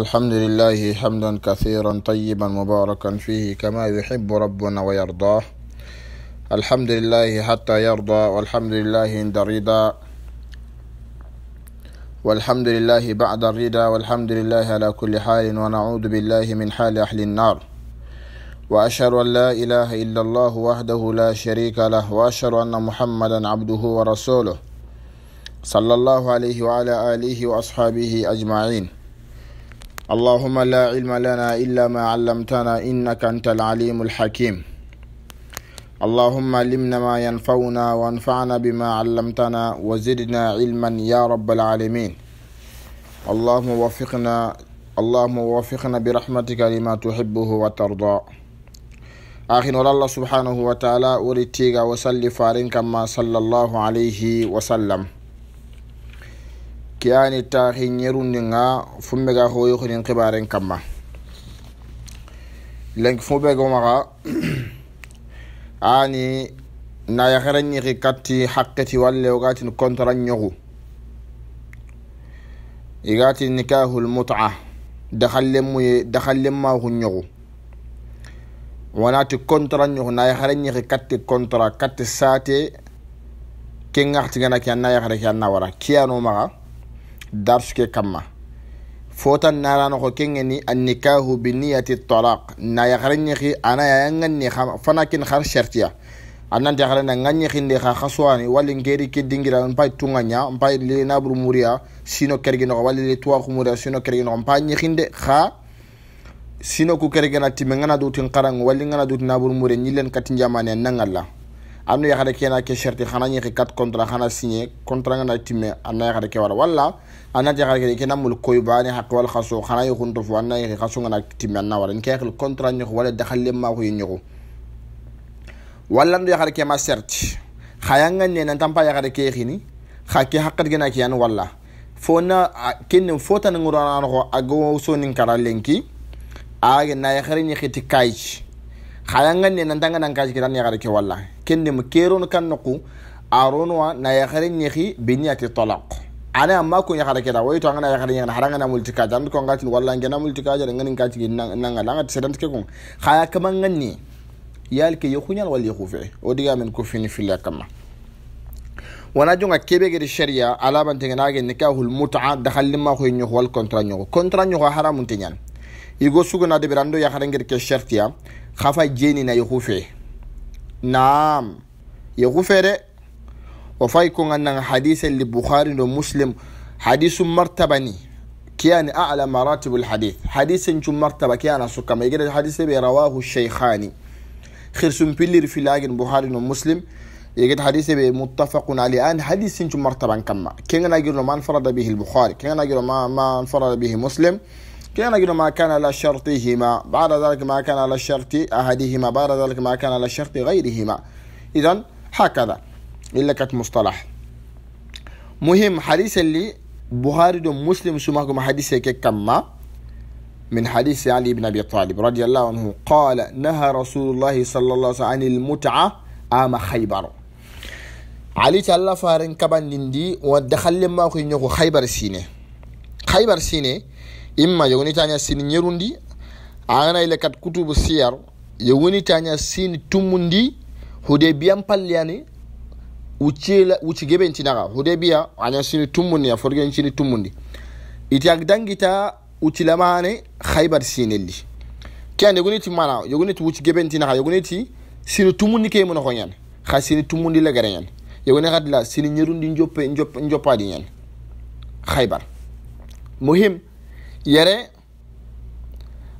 الحمد لله حمدا كثيرا طيبا مباركا فيه كما يحب ربنا ويرضاه الحمد لله حتى يرضى والحمد لله عند الرضا والحمد لله بعد الرضا والحمد لله على كل حال ونعوذ بالله من حال أهل النار وأشهد أن لا إله إلا الله وحده لا شريك له وأشهد أن محمدا عبده ورسوله صلى الله عليه وعلى آله وأصحابه أجمعين اللهم لا علم لنا إلا ما علمتنا إنك أنت العليم الحكيم اللهم علمنا ما ينفعنا وانفعنا بما علمتنا وزدنا علما يا رب العالمين اللهم وفقنا اللهم وفقنا برحمتك لما تحبه وترضى أخي نور الله سبحانه وتعالى تيغا وسلي فارنكما صلى الله عليه وسلم kiyani taxi ñerundinga fummega hoyoxinin xibaren kamma lenki bego begomaxa ani na yaxerenñixi katti xaqeti walle wogatin contrat ñoxu igati nikahul muta daxallemuye daxallemmaxu ñoxu wonati contrat ñoxu na yaxerenñixi katti contrat katti sate ke ŋaxtigana ke an na yaxere ke an na wara kiyano maxa darsuke kamma fotan naranoxo kengeni annikahu biniyati talak na yaxarenñexi ana yayanganni fana kin xar shartiya annante xarena ŋanñexinde xa xasuwani walli nkeri ke dingira mpa tungaña pay li naburu muria sino kerginoxo walli li tuwaxu muria sino kerginoxo mpa ñexinde xa sino ku kergena timme ngana dutin xarangu walli ngana dutin naburu muria ñillen katinjamane nangala andu yaxare ke na ke sherti xana ñexi quatre contrat xana signé contrat nga na timme anna yaxare ke wara walla anati yaxare ke ke na mul koy bani haqi wal xaso xana yixun to fo anna yexi xaso nga na timme anna wara nke yaxil contrat ñoxu wala daxalle maxuyi ñoxu walla andu yaxare ke ma serti xayanga ne nan tampa yaxare ke yexini xa ke xaqat gena ke yan walla fo na kennen fotananguranaanoxo a gowo sonin kara lenki aage na yaxare ñexiti kayci hayangan ne nan tanga nan kaji kitan ya garke walla kende mu keron kan nuku aronwa na ya garin yahi biniyati talaq ana amma kun ya garke da wai to ngana ya garin yana haranga na multika dan ko ngati walla ngena multika ngani kaji nan ngala ngati sedan ke kun haya kaman ngani yalke yahunyal wal yakhufe o diga min ko fini filla kama wanajonga kebegede sharia alabantegena age nikahul muta dahallimma koye ñogo wal contrat ñogo contrat ñogo haramunte ñani igo sugana de berando ya harengir ke shartiya khafa jeni na yuhufe naam yuhufe de wa fay ان ngannan حديث اللي بخاري نو مسلم حديث مرتبني كيان أعلى مراتب الحديث حديث جم مرتبة كيان سكما يقول بي رواه الشيخاني خير بيلر في لاجن بخاري مسلم يجد حديث متفق عليه أن حديث جم مرتبة كما كان يقول ما انفرد به البخاري كان يقول ما ما انفرد به مسلم كان ما كان على شرطهما بعد ذلك ما كان على شرط أحدهما بعد ذلك ما كان على شرط غيرهما إذا هكذا إلا كانت مصطلح مهم حديث اللي بخاري دو مسلم سمعكم حديث كما من حديث علي بن أبي طالب رضي الله عنه قال نهى رسول الله صلى الله عليه وسلم عن المتعة آم خيبر علي تعالى فارن كبان دي ودخل لما خيبر سيني خيبر سيني imma yo woni tanya sin nyerundi ana ile e kat kutubu siyar yo woni tanya sin tummundi hudebiyan palliyani ucila uci gebe hude biya anya sin tumundi ya forgen sin tumundi iti ag dangita ucilamane khaybar sinelli ke ande ti mana yo ti wuci gebe yo ncinaga ti sin tumundi ke khonyan kha sin tumundi la sini yo woni ñan yogoni xadila sini ñerundi njoppe njoppadi ñan khaybar muhim yɛrɛ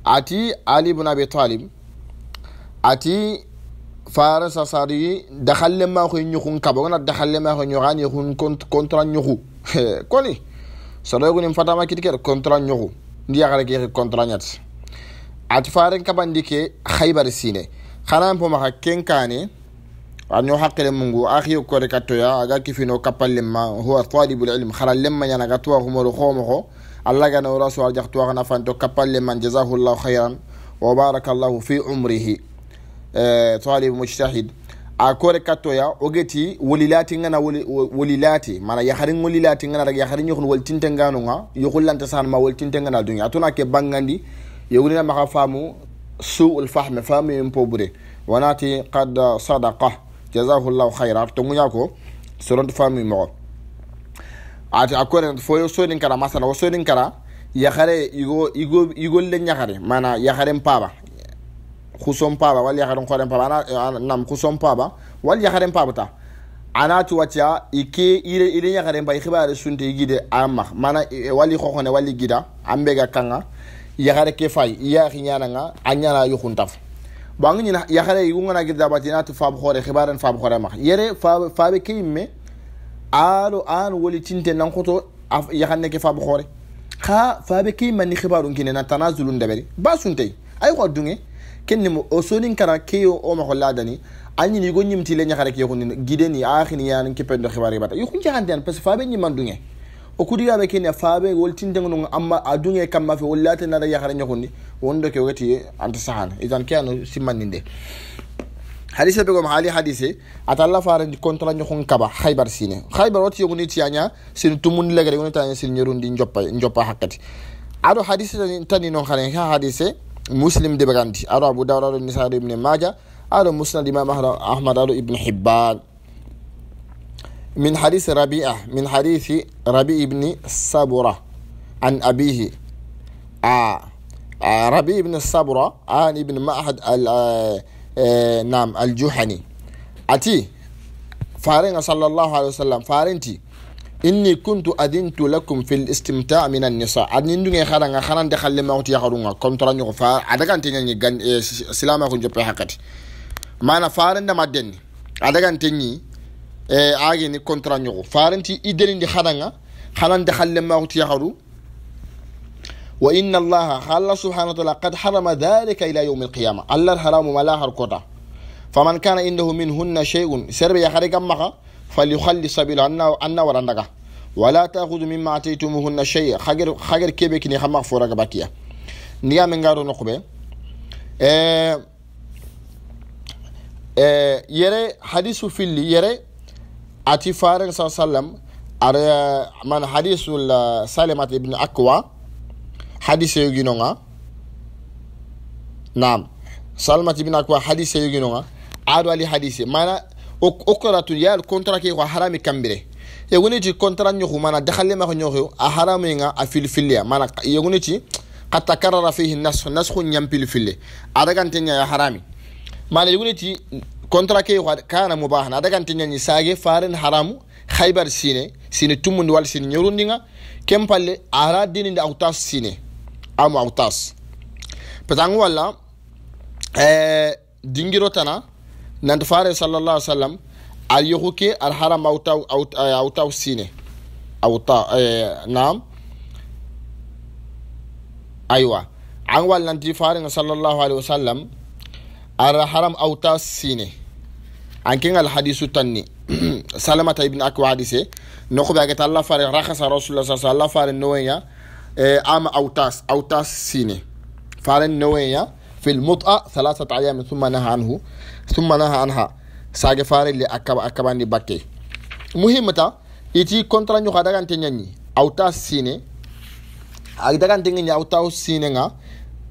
ati ali bun abi talib ati fara sasari dakhalle ma ko nyukun kaba wona dakhalle ma ko nyogani hun kontra nyuku koni sado ko nim fatama kitker kontra nyuku ndi yagara ke kontra nyat ati faren kabandi ke khaybar sine khanan po ma kenkane anyo haqqile mungu akhiyo kore katoya aga kifino kapalle ma huwa talibul ilm kharal lemma yana gatwa humoro khomo allah gana wora so arjak tuwaxana fanto kapalle man jasahullahu hayran wa barakallahu fi umrihi talib mujtahid a kore kattoya o geti wolilati ngana wolilati mana yaharin wolilati ngana daga yaharin yokhun woltinte ngano nga yokhullanta sanma woltinte ngana dunya atona ke bangandi yogunina maxa faamu suul fahme faamu yen pobure wonati qad sadaqa jasahu llahu hayra ar tonguña ko soronto faamu moxo ati a koren fo yo sonin kara masala wo sonin kara yakare igo igo le nyakare mana yakaren paba kuson paba wal yakaren koren paba ana nam kuson paba wal yakaren paba ta anati watia ike ire ire yakaren ba ikibare sunte igide amma mana e, e, wali khokone wali gida ambe ga kanga yakare ke fay iya khinyana nga anyana yukuntaf bangi na yakare igungana gida batina tu fab khore khibaran fab khore ma yere fab fab ke imme aro an woli tinte nan koto yakanne ke faabu xoore kha fabe ki mani khibaru kine na tanazulun dabari basunte ay ko dunge kenni mo o sonin kara keyo o ma ko ladani anyi ni go ñimti le nyakare ke ko ni gideni akhini yan ke pendo khibari bata yu kunja an parce fabe ni mandunge o kudiga be kenya fabe wol tinte ngono amma adunge kamma fe wol latana da yakare nyakoni wondo ke wati anta sahan idan kiyano simmanninde حديث بيقول محلي حديث أتى الله فارن كنترل نجحون كبا خيبر سينة خيبر أتى يومني تيانيا سين تومن لعري يومني تيانيا سين يرون دين جوبا جوبا حكتي أرو حديث تاني نون خلينا حديث مسلم دي بغاندي أرو أبو داود أرو نسار ابن ماجا أرو مسلم دي ما أحمد أرو ابن حبان من حديث ربيعة من حديث ربيع ابن سابورة عن أبيه آه. آه ربيع ابن سابورة عن ابن معهد آه eh, nam aljuhani ati farenga sallallahu alaihi wasallam farenti inni kuntu adintu lakum fil istimta min an-nisa adni ndunge khara nga khana de khalle ma ya kharunga kom tara nyoko fa adaga tenya ni gan eh, silama ko jope hakati mana farenda madden adaga tenyi e eh, agi ni kontra nyoko farenti idelindi khara nga khana de khalle ma ya kharu وإن الله حل سبحانه وتعالى قد حرم ذلك إلى يوم القيامة الله الحرام ملاها الكوتا فمن كان عنده منهن شيء سرب يحرق أمك فليخلي سبيله أن ورندقة ولا تأخذ مما أتيتمهن شيء خجر خجر كيبك نخمك فورك باتيا نيا من غارو نقبه آه، آه، اللي يرى أتي فارن صلى الله عليه وسلم على من حديث سالمة ابن akwa hadise yoginonga nam salmati bina ko hadise yoginonga aɗo ali hadise mana okora tu yal contrat ke ko harami kambire yeguniti contrat ñoxu mana daxallemako ñoxu a nga a filfilleya mana yeguniti قد تكرر فيه النسخ نسخ ينبل في nya ya harami mana e ما نقولتي كونترا كي كان مباحا أدغان تنيا نساجي فارن حرام خيبر سيني سيني تومن sine سيني يرون دينا كم بالي أهراد دين أو تاس sine ama autas petangu walla eh, dingiro tana nanti fare sallallahu ai sallam ar yoxuke ar al haram autaw autaw sine auta eh, naam aywa an wal nanti fare nga sallallahu alaihi wasallam ar haram auta sine eh, an ken al hadisu tanni salamata ibn akwa hadise nokobe agata allah fare rakhasa rasulullah sallallahu alaihi wasallam allah fare noya e, ama au tas au tas sine faren noweya fil mut'a thalathata ayamin summa naha anhu thumma naha anha sage fare le akaba akabandi bakke muhimmata iti kontra ñuxa dagante ñañi awta sine a dagante ñañi awta sine nga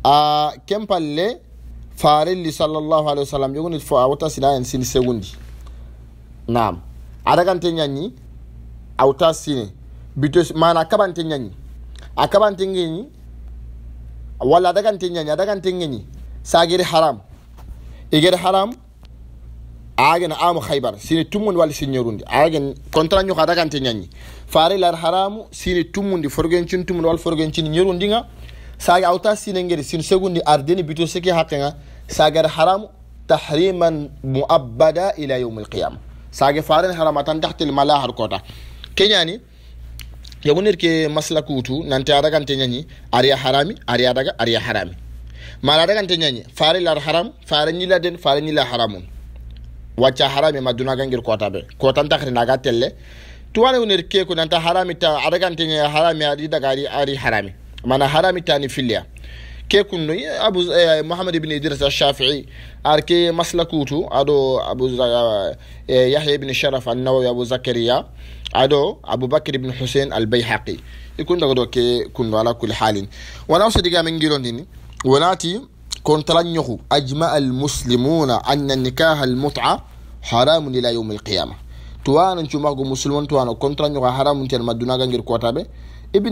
a kempalle farelli sallallahu wa sallam yogoni fo awta sine ayen sini segundi naam a dagante ñañi awta sine bitos mana kabante ñañi akaban tingenyi walla adagan tingenyi adagan tingenyi sagiri haram igere haram agen amu khaybar sini tumun walla sini rundi agen contrat ñoko kan tingenyi fare lar haramu sini tumundi forgencin tumundi walla forgencin nyurundi nga sagi awta sine ngeri sini segundi ardeni bito seki hakke nga sagari haramu tahriman muabbada ila yawm alqiyama sage haram haramatan tahtil malahar kota kenyani ya wonir ke masla kutu nante aragante ñañi ariya harami ariya daga ariya harami mala aragante ñañi fare lar haram faare ñila den faare ñila haramun wacca harami ma dunaga ngir kota be kotan taxri naga telle tuwane wonir ke ko nanta harami ta aragante ñañi harami ari daga ari ari harami mana harami tani filya ke kunno eh, abu e eh, mouhamad ibine idrisa shafii ar ke maslakutu aɗo abu e yahya ibne sharaf annawawi abou zacaria aɗo aboubacry ibne husain albayhaqi i kun daga ɗo ke kunno ala kulli halin wona so diga min girondini wonati kon tala ñoxu ajmaa almuslimuna anna nikaha almuta haramun ila yaumi alqiyama tuwanan cumaxgo musulman tuwano kon tala ñoxu a haramun ten ma dunaga ngir kotaɓe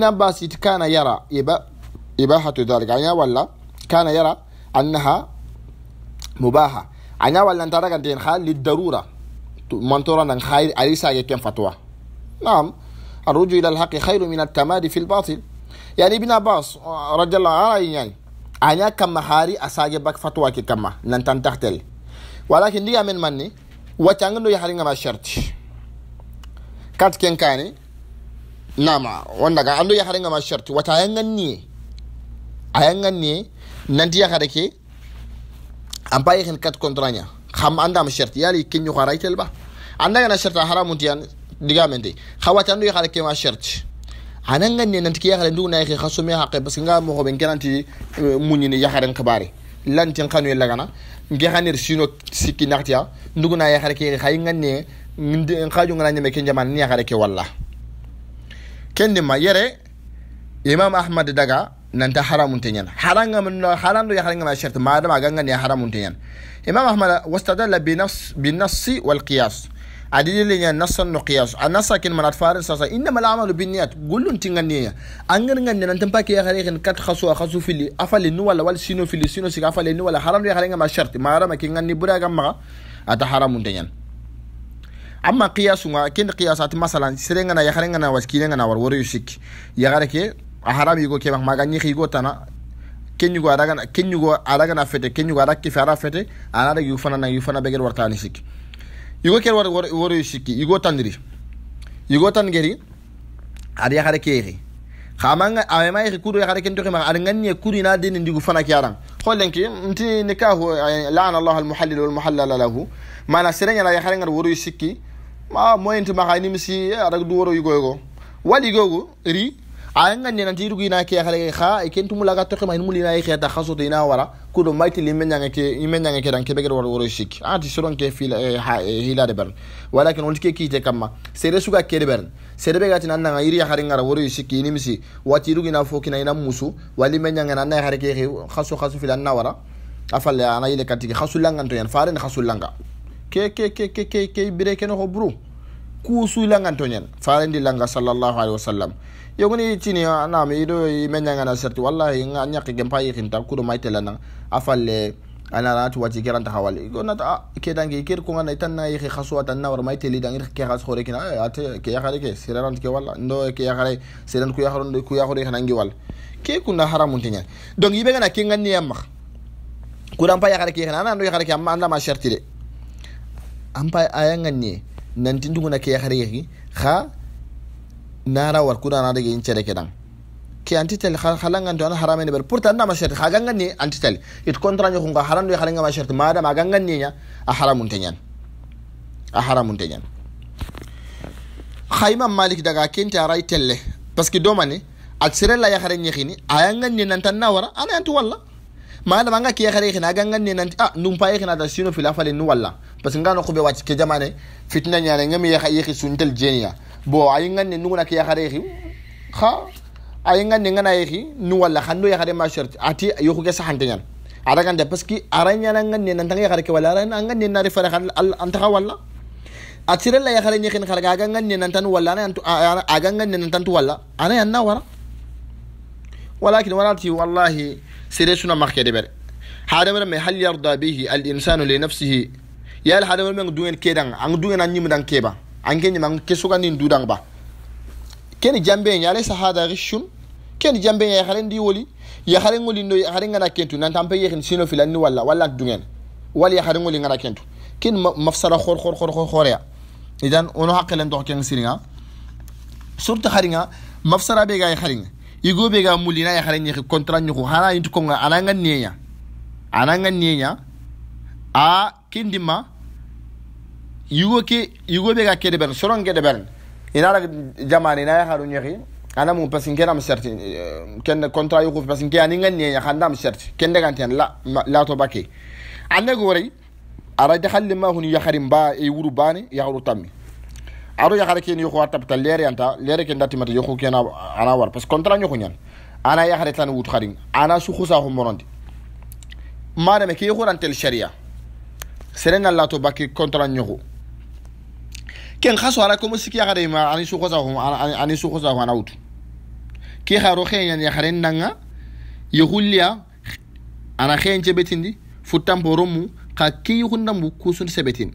abbas it kana yara yeba إباحة ذلك عنيا ولا كان يرى أنها مباحة عنيا ولا أنت رجع دين خال للضرورة من ترى أن خير أليس يكن فتوى نعم الرجوع إلى الحق خير من التمادي في الباطل يعني ابن عباس آه، رضي الله عنه يعني عنيا كما خاري بك فتوى كما لن تختل ولكن دي من مني وتنغنو يحرين ما شرط كات كين كاني نعم وانا عنده يحرين ما شرط وتنغني ayanganni nanti yakhare ke ampa yekhin kat contranya kham andam shart yali kinyu khara itelba anda gana shart haramun tiyan digamente khawata ndu yakhare ke ma shart ananganni nanti yakhare ndu na yekhi khasume haqqe parce que nga mo ko ben garanti eh, munyini yakharen khabari lantin kanu e lagana nge khanir sino sikki naktiya nduguna yakhare ke khayinganni nkaju ngana nyame ke jaman ni yakhare ke walla kendi ma yere imam ahmad daga nanta haramun tenyan haranga min harando do haranga ma shart ma da maganga ne haramun tenyan imam ahmad wastadalla bi nafs bi nafsi wal qiyas adili le nasa no qiyas anasa kin manat farin sa inna mal amalu bin niyat gullun tinganiya angan ngan nan tan pake ya harin kat khasu khasu fili afali nu wala wal sino fili sino sika afali nu wala haram ya haranga ma shart ma rama kin ngani bura gam ma ata haramun tenyan amma qiyasu ma kin qiyasat masalan sirengana ya haranga na waskine ngana war wori shik ya garake a haramigo ke max maga ñexigo tana kenñugo adagana kenñugo adagana fete kenñugo ada kife ada fete ana dag yufana nang yufana beged wartani sikki yigo ker woroyu sikki yigo tandiri yigo tangeri ada yaxare ke yexi kuru awema yexi kudo yaxare ken toxima ada ngannie kudu ina deni ndigu fana ke arang xolenki nti nikahu laana allah almuhallil walmuhallala lahu mana sereñana yaxare ngar woroyu sikki ma moyintima xa nimisi adag du woro yigoygo wali gogu ri ayan ganne nanti irugu ina ke xale xa e ken tumula ga toxe mayin mulina e xeta xaso to ina wara ku do mayti li menyange ke i menyange ke dan ke begere woro sik a ti soron ke fil hila de bern walakin on ke kite kamma sere suga ke de bern sere be gati nan nga iri xare ngara woro sik ni misi wati irugu ina fokina ina musu wali menyange nan na xare ke xaso xaso fil an wara afalle ana ile katigi xasu langa to yan faare ne xasu langa ke ke ke ke ke bire ke no bru kuusu langanto ñen farendi langa sallallahu alaihi wasallam yogoni tini ah, do menya ngana serti wallahi nga ñakki gem payi xinta kudo maytela nang a falle ananati wati go na ta a ah, dangi ker kongana itan na yexi xasuwa tan war mayteli li dangi ke khas khore kina eh, ate ke yaxare ke sererant ke walla ndo ke yaxare sirant ku yaxaro ku yaxoro khana ngi wal ke kuna haramunte ñen donc yibe gana ke ngani yam max kudan pa yaxare ke xana anando yaxare ke amma ma serti de ampa aya nganni nanti duguna ke yaxare yakhariyaki xa nara war kuna na daga yin cere kedan ke antitel halangan to an harame ne bar pourtant na masharti kha gangan ne antitel it kontra nyo kunga haran do halanga masharti ma da magangan ne nya a haramun tenyan a haramun tenyan khayma malik daga kente aray telle parce que do mane a sirella yakhare nyekini ayangan ne nantan na wara ana antu wallah ما انا مانغا كي خري خنا غان ني نانتي اه نوم باي خنا دا سينو في لا فالي نو والا باس نغا نكو بي واتي كي جاماني فتنه نياني نغي يخ يخي سونتل جينيا بو اي نغان ني نونا كي خري خي خا اي نغان ني نغان نو والا خان نو يخري ما شرت اتي يو كو غيسه حانتي نيان ادا غان دي باسكي اراني نان نغان ني نانتا يخري كي والا ران نغان ني ناري فرخ انت خا والا اتيرلا يا خالي نيخين خالك اغان غن ننتن ولا انا انت اغان غن ننتن ولا انا انا ورا ولكن ورا والله سيريسونا ماركي دبر هذا مرة محل يرضى به الإنسان لنفسه يا هذا مرة من دوين كيدان عن دوين أن مدان كيبا عن كني من كسوكا نين دودان با كني جنبين يا ليس هذا غشون كني جنبين يا خالين دي ولي يا خالين ولي نو يا خلين أنا كنتو نانتام بيجي سينو في لاني ولا ولا دوين ولا يا خلين ولي أنا كنتو كن مفسرة خور خور خور خور خور يا إذن أنا حق لندو كن سيرنا سورة خارينا مفسرة بيجا خارينا igoɓe ga mulli na yakhare ñekhi contrat ñuku hana yinti konga ananga neña ananga neña a kindima yugo ke yugoɓe ga kede ɓerne soron kede ɓerne inara jamane ina yakharu ñekhi ana mum parce que kenam certi kenne contrat yuku parce que ke aninga neña xandam certi kendeganten la lato bake annege worey ara jahalli ma hun yakhari mba e wuru bane yahru tammi ado yaxare keni yoxo a tapita leere anta leere ke ndatimata yoxo kena ana war parce que contrat ñoxo ñan ana yaxare tan wut xarin ana suxusaxu monondi madame ke e rantel sharia serenga lato baki contrat ñoxu ken xa so ana comme siki yaxare ma ani suxusaxu ani suxusaxu ana wut ki xaro xeñan yaxaren nanga yexulliya ana xeñce betindi futtanpo romu xa ke yoxundambu kusun sebetin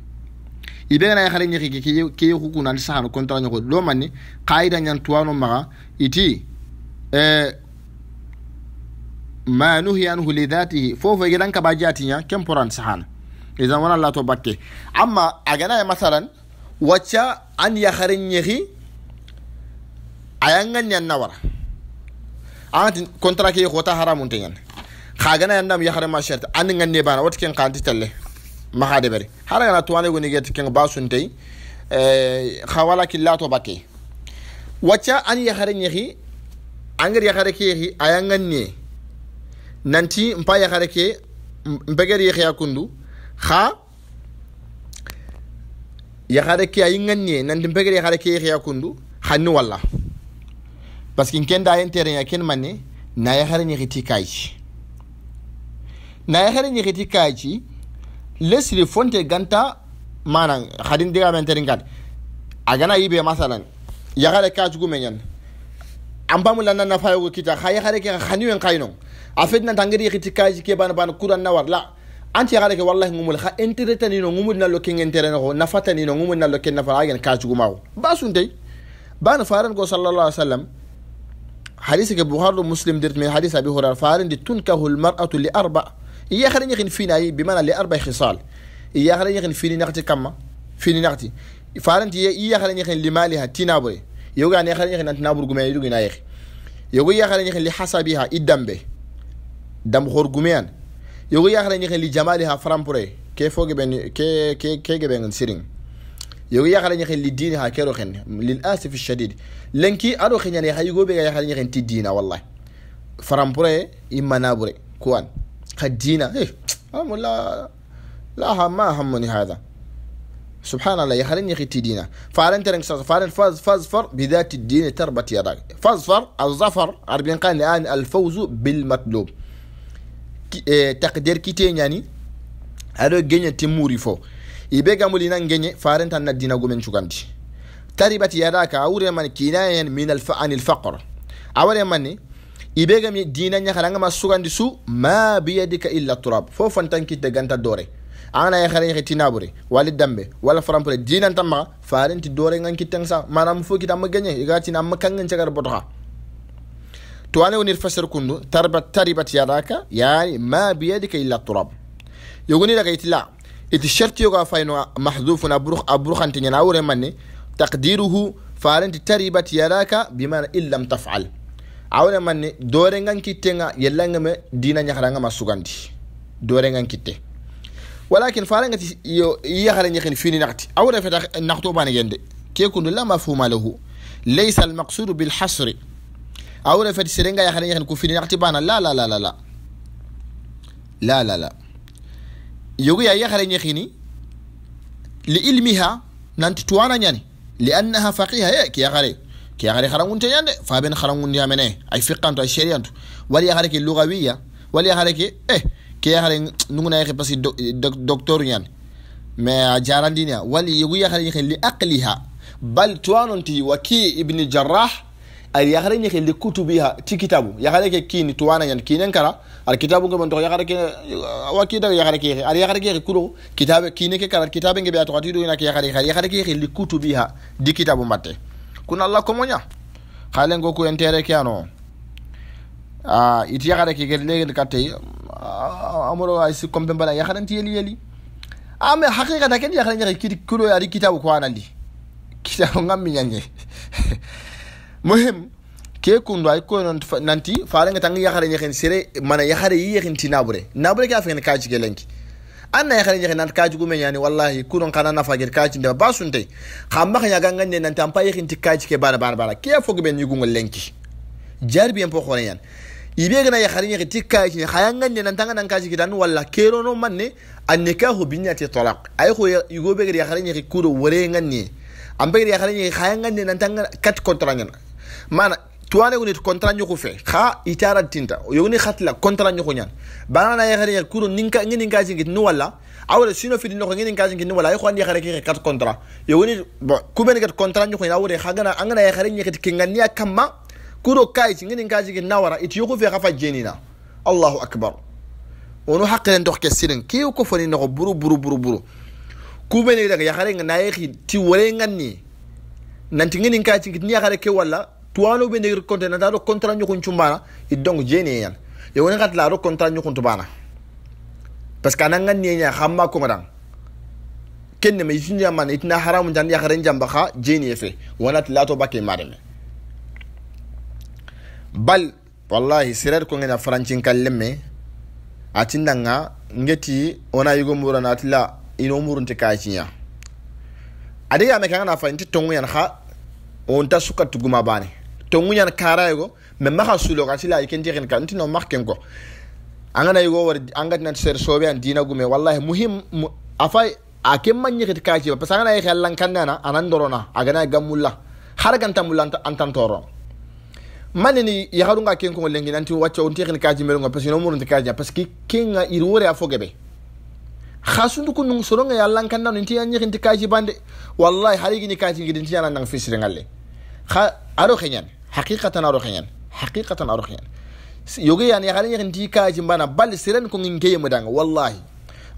i na khare nyiki ke ke ku kuna al sahanu kontra nyoko do manni qaida nyan tuwano maga iti eh ma nuhi anhu li dhatihi fofo gidan e ka bajati nya kemporan sahan idan e wana la to bakke amma agana masalan wacca an ya khare nyiki ayangan nyan nawara anati kontra ke khota haramun tenyan khagana yandam ya khare ma shart an ngan ne bana watken kanti talle maxa na hara gana tuwanegonigeti keng basuntey xa eh, wala killato batte wacca an yaxare ñexi angar yaxare ke yexi a yangan nanti mpa yaxare ke mpeger yexiya kundu xa yaxare ke ayi ngan nanti mpeger yaxare ke yexiya kundu xanni walla parce que nken da yentereña ken manne na yaxare ñexiti kaaci na yaxare ñexiti kaaci lesiri fonte ganta manan hadin diga men terin kad agana yibe masalan yagare ka jugu menyan ambamu lanna na fayo kita khaye khare ke khaniwen kayno afet na tangiri khiti kaji ke ban ban kuran nawar la anti yagare ke wallahi ngumul kha internet ni no ngumul na lokin internet no nafata ni no ngumul na lokin nafara agen ka jugu mawo basun dai ban faran go sallallahu alaihi wasallam hadisi ke bukhari muslim dirt me hadisi abi hurairah faran di tunkahu al mar'atu li arba' iya khare ni fina yi bimana li arba khisal iya khare ni fini nakti kamma fini nakti faranti ye iya khare ni limaliha tinabure yoga ne khare ni tinabur gume yugo na yekh yogo iya khare ni li hasabiha idambe dam khor gumean yogo iya khare ni li jamaliha farampure ke foge ben ke ke ke ben siring yogo iya khare ni li dinha kero khen lil asif ash-shadid lenki ado khen ya haygo be ya khare ni ti dina wallahi farampure imma nabure kuan قدينا ايه لا لا ما همني هذا سبحان الله يخليني يا اخي دينا فعلا ترى فعلا فاز فاز فر بذات الدين تربت فاز فر الظفر عربيا قال الان الفوز بالمطلوب إيه، تقدير كيتين يعني هذا جنيه تموري فو يبقى مولينا جنيه فعلا تنا دينا قومن شوكانتي تربت يداك اوري من كنايه من الف عن الفقر اوري ماني ibe gami dina nyakara nga masugandi su ma biyadika illa turab fo fantan kitte ganta dore ana ya khare tina bure wali dambe wala farampre dina tamma farenti dore ngan kitten sa manam fo kitam ganye iga tina am kangen cagar botha to ane wonir fasir kundu tarbat taribat yaraka yani ma biyadika illa turab yogoni daga itla iti sharti yoga fayno mahdhufun abrukh abrukhanti nyana wure manne taqdiruhu farenti taribat yaraka bimana illam taf'al awne manne nga kittenga yellangame dina masugandi sugandi ngan kitte walakin farangati yo yahara ñahin fini nakti awre feta nakto bana gende ke kundu la mafhuma lahu laysa almaqsudu bilhasri awre feti serenga yahara ñahin ku fini nakti bana la la la la la la la la yogu ya yahara ñahini li ilmiha nanti tuwana ñani li annaha faqiha ye ki yahare ke yagare kharangunte yande fa ben kharangundi amene ay fiqantu ay sherianto wali yagare ke lugawiya wali yagare ke eh ke yagare nunguna yake pasi docteur nyan me a wali yugu yagare yake li aqliha bal tuwanonti waki ibni jarrah ay yagare yake li kutubiha ti kitabu yagare ke kini tuwana nyan kinen kara ar kitabu ngam to yagare ke waki da yagare ke ar yagare ke kulo kitabe kine ke kara kitabe ngebe atwati do ina ke yagare yagare ke li kutubiha di kitabu mate kuna la komonya khalen go ku entere kiano ah, ah, a iti yakare ke legel katte amoro ay si kombe bala yakare ti yeli yeli ame ah, hakika da kedi yakare nyari kiti kulo yari kitabu ko anandi kitabu ngammi nyanye muhim ke kundo ay ko nanti faare nga tangi yakare nyaken sere mana yakare yi yakin tinabure nabure ka fe ne kaji gelenki anna yakhare nyakhe nan kaji gume yani wallahi kuron kana na fagir kaji da basun tai khamma khanya gangan ne nan tampa yakhin tikaji ke bana bana bana kiya fogu ben yugun lenki jarbi en po khore yan ibe gana yakhare nyakhe tikaji ne khayangan ne nan tangan kaji kidan walla kero no manne annikahu binyati talaq ay kho yugo be yakhare nyakhe kuro wore ngan ne am be yakhare nyakhe khayangan ne nan tangan kat kontra ngan mana tuwane woni contrat ñoko fe xa itaran tinta yogni khatla contrat ñoko ñan banana ya xare kuro ninka ngini ngaji ngit ni wala awre sino fi ñoko ngini ngaji ngit ni wala ay xon ki kat contrat yogni bon ku ben kat contrat ñoko ñan awre xagana angana ya xare ñeket ki ngani ya kamma kuro kai ngini ngaji ngit nawara it yoko fe xafa jenina allahu akbar wono haqqen dox ke sirin ki ko foni no buru buru buru buru ku ben daga ya xare ngana ya ti wore ngani nanti ngini ngaji ngit ni ya tuwano be ndegir konte nata nyu kun ñukun cumbana i donc jeneyan yewone xat la do kontra ñukun tubana parce que ananga neña xamma kongadan kenne me yitin jaman itina haramu jan ya xaren jamba xa jeni fe wonat lato bakke mareme bal wallahi sirer ko ngena francin kallemme atindanga ngeti ona yugo murana atila ino murunte jinya, ade ya me kanga na fa inti tongu yan kha on suka tuguma bane tonguñan karayego mais maxa suloga sila ay ken jexin kan tino max ken ko angana yigo war angatinati ser soobe an dina gume wallahi muhim afa a ken ma ñexiti kaciba parce angana yi xellankannana anan dorona agana gammulla har ganta mulla antan toro manini yaxarunga ken kongo lengi nanti wacca on texini kaci melonga parce que no murunti kacia parce que kenga iri wore a fo gebe nung soronga yallankannano intiya ñexinti kaci bande wallahi har yigini kaci ngidintiñana nang fisirengalle xa aro xeñane hakikatan aro khanyan haqiqatan aro yoge yani yakhari ngin ti kaji mbana bal siren ko ngin kee mudanga wallahi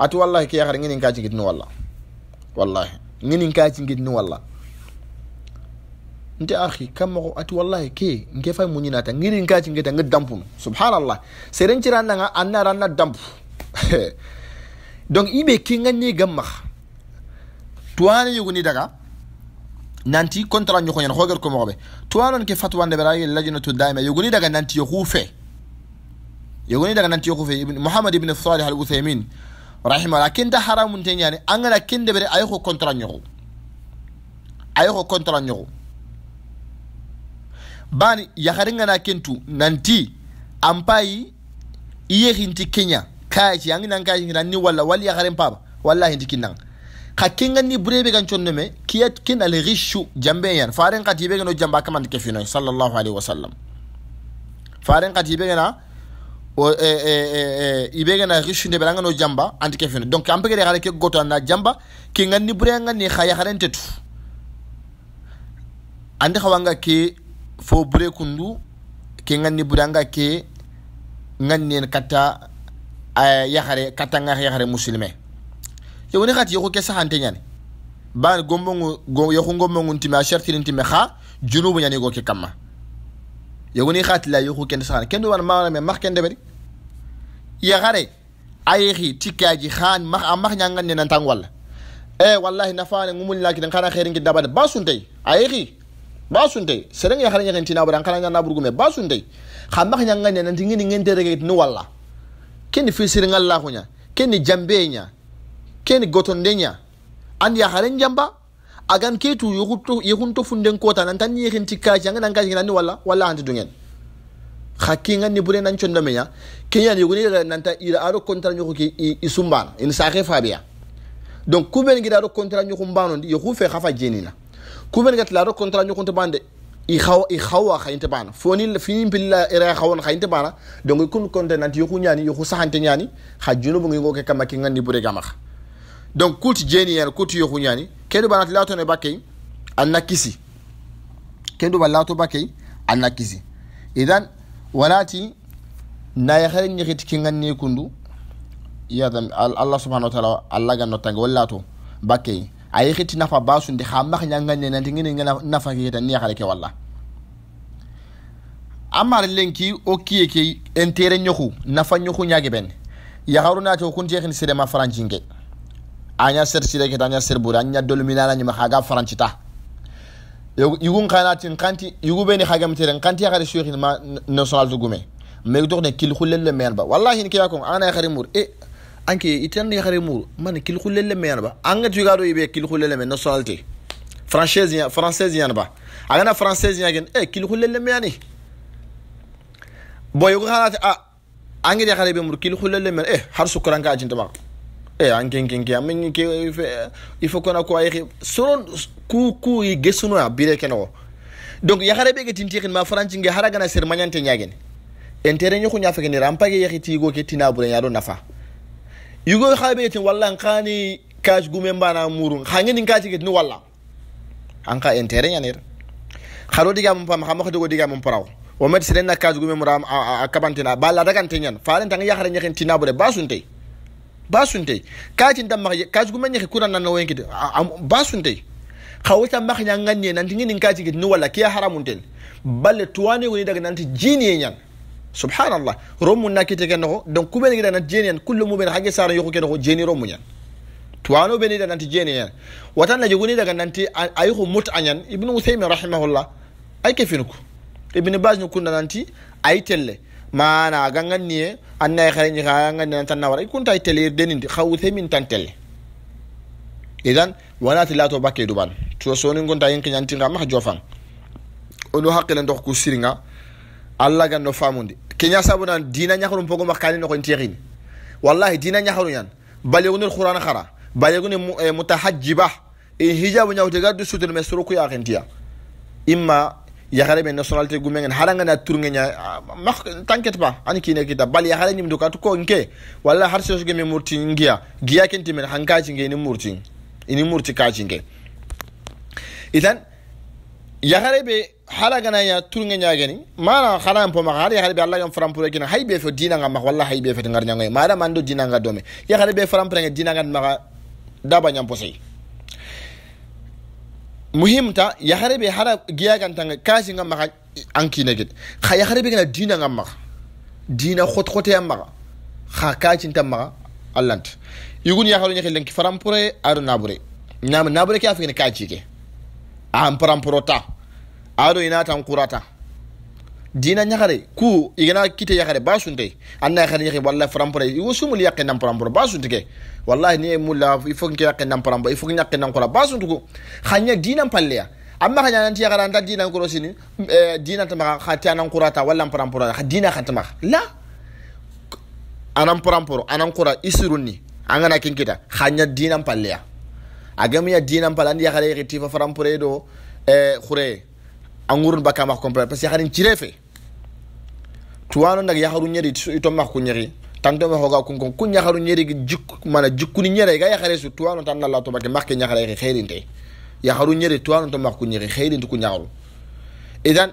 atu wallahi ke yakhari ngin kaji gidnu walla wallahi ngin kaji gidnu walla nti akhi ko atu wallahi ke nke fay muñinata ngirin kaci ngeta nge dampu subhanallah seren cirannanga anna ranna dampu donc ibe ke ganni tuani tuwane ni daga nanti contrat ñoxoñen xoger ko to walon ke fatwande ɓera lajnatu daima yogoni daga nanti yo xuufe yogoni daga nanti yo ibn muhammad ibn salih al outhaymin rahimahullah kenta haramunte ñani angana ay ɓere kontra ñu contrat ñoxu ayi kontra ñu ñoxu bani yaxarengana kentu nanti anpayi i yexinti keña kaaji anginan kayacingira ni wala wali yaxaren papa walla hinti kinnanga xa kengani burebe gan condome kiyat ken ale richu jambe yan faren xati be geno jamba kamandi ke finoy sallallahu alaihi wasallam faren xati be gena o e e e e ibe gena richu nde belanga no jamba anti ke fino donc ambe gere xare ke goto na jamba ke ngani bure ngani xaya xaren tetu andi xawanga ke fo bure kundu ke ngani bure anga ke ngani kata ay yaxare kata nga yaxare yogoni xati yoku ke saxante ñani bani gombogu yoku gombogun time a shartinin time xa junubu ñani go ke kamma yogoni xatila yoku kende saxane me duwan me max ken deɓeri yaxare a yexi tikkaji xan max a max ñangan ne tang walla eh wallahi nafane ngumulinakiɗen xana xerinki dabade ba suntey a yexi ba suntey sereng yaxare ñexentina bada an xana ñanaburgume ba suntey xa max ñangan ne nanti ngini ngenteregeitini walla kenni lahunya, jambe jambeña keni goton denya andi ya haren jamba agan ketu yehunto funden kota nan tan yehin tikkaji anga nan kaji nan walla wala anti dungen hakki ngan ni bure nan chondo meya kenya ni gune nan ta ira aro kontra nyu ki isumba in saxe fabia donc kuben gi daro kontra kumba non ndi khu fe khafa jenina kuben gat laro kontra nyu kunta bande i khaw i khawwa bana foni fini billa ira ya khawon khayinte bana donc kun kontra nan ti yehu nyani khu sahante nyani hajjuno bungi ngoke kamaki ngan ni bure gamakha donc kulti jeni yana kulti yoku ñani kendu banati lawto ne bakkey anna kisi kendo ba lawto bakkey anna kisi idan walati naye xere ñixit kinganni kundu yadam allah subhanahu wa taala allah ganno tange walla to bakkey a yixiti nafa basundi xa max ñanganne nanti ngene nafa kiyeta ni yaxare ke walla amar lenki o kiye ke intérêt ñoxu nafa ñoxu ñage ben yaxaru naate o kun teexin sidema francinke anya ser sireketa anya ser buri anya dolminana ñima xaga farancita yugun xanatin xanti yugu ɓeni xagamtere xanti yaxari suixin ma nationalité gume mais doxne kil xullelle meyan ba wallahi n keya kong angana mur e anke itenni yaxari mur man kil xullelle meyan ba angati yuga yibe kil xullelle me nationalité française yan française yan ba agana française yan gen e kil xullelle meyani bo yugu xanati a angedi yaxari be mur kil xullelle men e har sukuranka ajintamaxa e ange ngenge amengi ke ifo kona ko ayri soron ku ku i e gesuno a bire kenogo donc yaxare ɓe ge tintiixin ma franci nge hara gana sermañante ñagene intérêt e ñoxu ñafegeni rampage yaxi tiigo ke tinabure ñaɗo nafa yugo xa ɓe getin walla nxani cage gume mbana muru xangeni nkaci getini walla e anxa intérêt ñanir xaro digamum pam xa maxa dogo digamum paraw wo met sirenna cage gume mura a kabantena ba ladagante ñan farentanga yaxare ñaxin tinabure ba suntey basunte basuntey katinta maxa kajuguma ñexi kurannana wenkiti basunte xa wota max ñanganniye nanti nginin katigiti ni walla kiya haramunten balle woni daga nanti jiniye ñan subhanallah romu na kite ken noxo donc ku benegida nanti jeni yan kullu muɓene xage sara yoxu ke noxo jeni romu ñan tuwano benida nanti jeni yan watan na jogoni daga nanti ayixu mut a ñan ibnu uthaymin rahimahullah ay kefinuku finuku ibne bas ñu kunda nanti ay telle mana ganganniye anna khare ni khaya ngani nan tan nawara ikun tay tele denin di khawuse min tan tele idan wala tilato bakke duban to soni gon tay kin yantin ma jofan ono hakkelen dox ku siringa alla gan no famundi kenya sabuna dina nyakharum pogo makani no ko tirin wallahi dina nyakharu yan balegunul qur'an khara balegunul eh, mutahajjiba in eh, hijabu nyawte gaddu sutul mesruku ya khintiya imma yaxare ɓe nationalité e gumengen harangana ah, max tanquête pas ani kine kita bal yaxare ñimdu katu ko nke wala har sesoge mi murti ngiya ken kenti men han kacinge ini murti ini murti kacinge itan yagare ɓe haraganaya tourgeñageni mana haran pomaka har yaxare ɓe allah gam frampure kina hay ɓe fo dinanga maka walla hay ɓe fete garñagoye madama ando dinanga dome yagare ɓe frampurege dinangan maka daba ñam posey muhimta yaharebe hara giya kan tanga kashi nga maka anki na gid kha yaharebe gina dina nga maka dina khot khote ya maka kha kashi ta maka allant yugun yaharu nyakhi lenki farampure aro nabure nyam nabure ke afina kashi ke am parampurota aro ina tan kurata dina ñaxare ku igana kite yaxare ba sunte anna yaxare ñaxe walla farampora iwo sumul yaqe nan parambora ba sunte ke wallahi ni mulla il faut ke yaqe nan parambora il faut ñaqe kola ba suntuku xaña dina palleya amma xaña nanti yaxara anta dina koro sini eh, dina tamaxa xa te anan kurata walla n parambora xa dina xa tamaxa la anan paramporo anan kura isirunni angana ken kita dina palleya agamiya dina pala andi yaxare yexe tifa farampore do xure eh, angurun bakamax complet parce que yaxarin cirefe tuwano ndaga yaharu nyeri ito makku nyeri tanto me hoga ku kun kun yaharu nyeri jik mana jikuni nyeri ga yahare su tuwano tan Allah to bake makke nyahare ke khairinte yaharu nyeri tuwano to makku nyeri khairinte ku nyaharu idan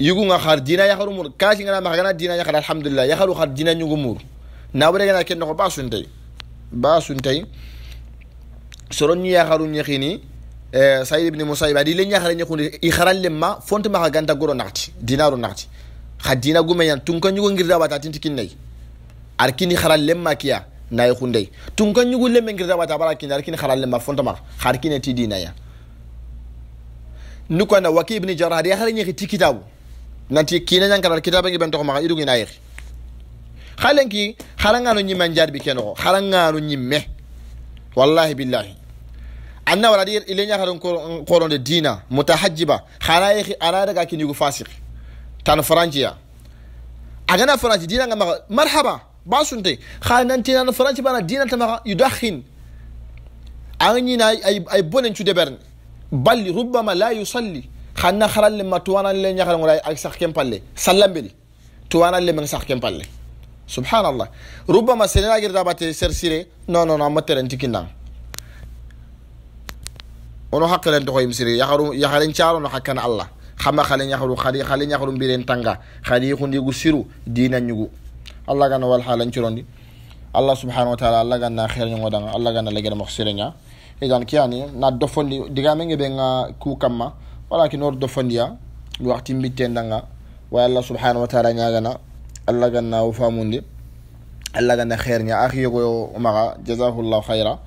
yugu nga khar dina yaharu mur kashi ngana magana dina yahar alhamdulillah yaharu khar dina nyugu mur na wure gana ken ko basuntay basuntay soron yaharu nyekini eh sayyid ibn musayyib adi le nyahare nyekuni ikharal lemma fonte ma ganta goro nakti dinaru nakti khadina gumeñan tun kan ñugo ngirda wata tinti kinnay ar kini kharal lemma kiya nayi khundey tun kan ñugo ngirda wata bara kini ar kharal lemma fontama khar kini ti dinaya nukana waki ibni jarhad ya khare ñi ti kitabu nanti kina ñan karal kitabe ngi ben to ma idu ngi nayi khalenki khalangano ñi man jarbi kenogo khalangano ñi me wallahi billahi anna wala dir ilenya kharon koronde dina mutahajjiba kharaye ara daga kini yugo tan francia agana france dina nga maga marhaba basunte khanan فرانجي france دينا تما نعم، tamaga نعم، أغني أغنينا أي أي بونن شو دبرن بل ربما لا يصلي خلنا خلال لما توانا اللي نجعل ولا أكسر كم بالي سلم بلي توانا اللي من سخ كم بالي سبحان الله ربما سنة غير دابات سر سيرة نو نو نو مترن تكنا نعم. ونحق لن تقيم سيرة يا خرو يا خرين شارون حقنا الله xama xale ñaxaru xadi xale ñaxaru mbiren tanga xadi hundigu siru dina ñugu allah gana wal halan cirondi allah subhanahu wa ta'ala allah gana khair ñongo danga allah gana legere mo sirenya egan kiani na dofondi me ngebe nga ku kamma wala ki nor dofondiya lu waxti mbitten danga wa allah subhanahu wa ta'ala ñagana allah gana wo famundi allah gana khair ña akhi yogo maga jazahullahu khaira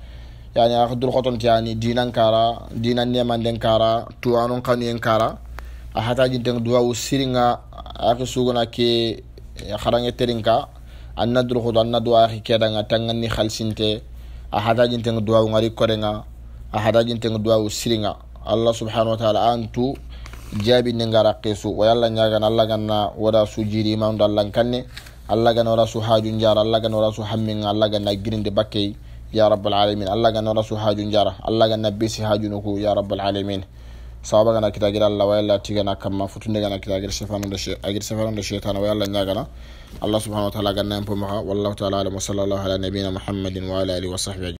yani akh dur khoton tiani dinan kara dinan nemanden kara tuwanon a hatajinteng u siringa axi sugana ke kharange terinka anna khudu anna duwa axi kedanga tanganni xalsinte a hatajinteng u ngari korenga a hatajinteng u siringa allah subhanahu wa taala antu jaabinde ngara qeesu way allah ñagana allah ganna wada su imam da allah kanne allah gana wada su haaju njara allah gana wada su hamminga allah ganna girinde bakkei ya rabbal alamin allah gana wada su haaju njara allah ganna besi haaju nuku ya rabbal alamin sababa gana kita gira Allah wa na kama kamma futunde gana kita gira shefanu da she agir shefanu da shaytan wa yalla nyagana Allah subhanahu wa ta'ala ganna en pomaka wallahu ta'ala wa sallallahu ala nabiyina Muhammadin wa ala alihi wa sahbihi